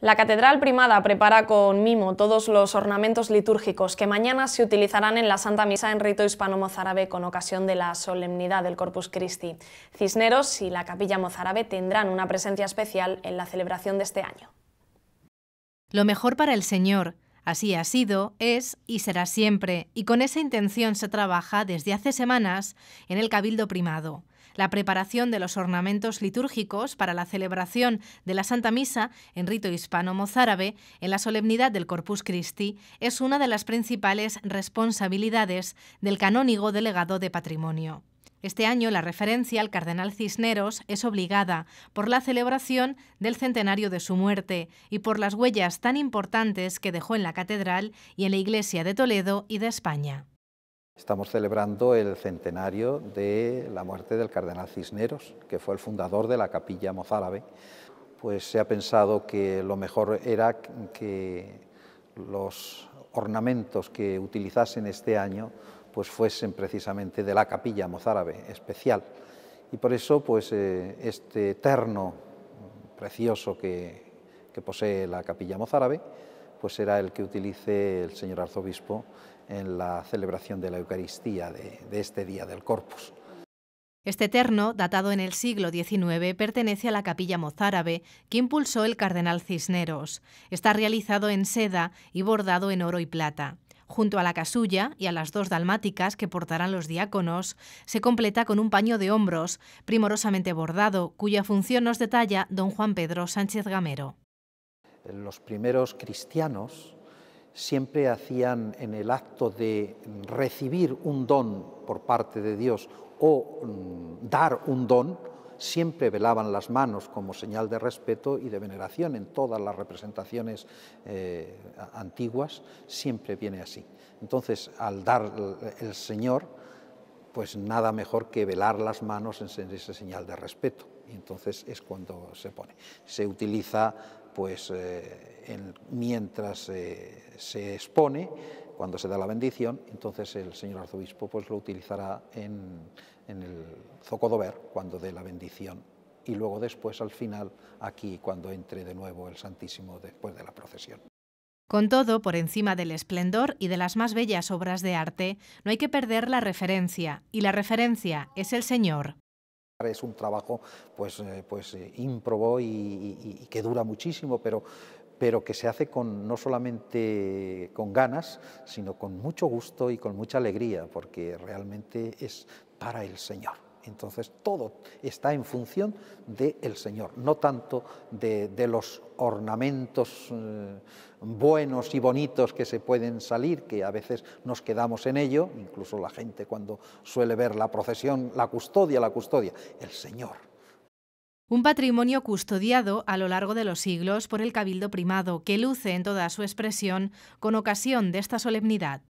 La Catedral Primada prepara con mimo todos los ornamentos litúrgicos que mañana se utilizarán en la Santa Misa en rito hispano-mozárabe con ocasión de la solemnidad del Corpus Christi. Cisneros y la Capilla Mozárabe tendrán una presencia especial en la celebración de este año. Lo mejor para el Señor, Así ha sido, es y será siempre, y con esa intención se trabaja desde hace semanas en el Cabildo Primado. La preparación de los ornamentos litúrgicos para la celebración de la Santa Misa en rito hispano-mozárabe en la solemnidad del Corpus Christi es una de las principales responsabilidades del canónigo delegado de patrimonio. Este año la referencia al cardenal Cisneros es obligada por la celebración del centenario de su muerte y por las huellas tan importantes que dejó en la catedral y en la iglesia de Toledo y de España. Estamos celebrando el centenario de la muerte del cardenal Cisneros, que fue el fundador de la capilla mozárabe. Pues se ha pensado que lo mejor era que los ornamentos que utilizasen este año pues fuesen precisamente de la capilla mozárabe especial. Y por eso pues, eh, este terno precioso que, posee la capilla mozárabe pues será el que utilice el señor arzobispo en la celebración de la Eucaristía de, de este día del Corpus. Este terno, datado en el siglo XIX, pertenece a la capilla mozárabe que impulsó el cardenal Cisneros. Está realizado en seda y bordado en oro y plata. Junto a la casulla y a las dos dalmáticas que portarán los diáconos, se completa con un paño de hombros, primorosamente bordado, cuya función nos detalla don Juan Pedro Sánchez Gamero. Los primeros cristianos siempre hacían en el acto de recibir un don por parte de Dios o mm, dar un don, siempre velaban las manos como señal de respeto y de veneración en todas las representaciones eh, antiguas, siempre viene así. Entonces, al dar el Señor, pues nada mejor que velar las manos en ese señal de respeto. Y entonces es cuando se pone. Se utiliza pues eh, mientras eh, se expone, cuando se da la bendición, entonces el señor arzobispo pues lo utilizará en el Zocodover, cuando dé la bendición, y luego después al final aquí cuando entre de nuevo el Santísimo después de la procesión. Con todo, por encima del esplendor y de las más bellas obras de arte, no hay que perder la referencia, y la referencia es el Señor. Es un trabajo pues, eh, pues eh, ímprobo y, que dura muchísimo, pero, pero que se hace con, no solamente con ganas, sino con mucho gusto y con mucha alegría, porque realmente es para el Señor. Entonces todo está en función del Señor, no tanto de, los ornamentos eh, buenos y bonitos que se pueden salir, que a veces nos quedamos en ello, incluso la gente cuando suele ver la procesión, la custodia, la custodia, el Señor. Un patrimonio custodiado a lo largo de los siglos por el Cabildo Primado, que luce en toda su expresión con ocasión de esta solemnidad.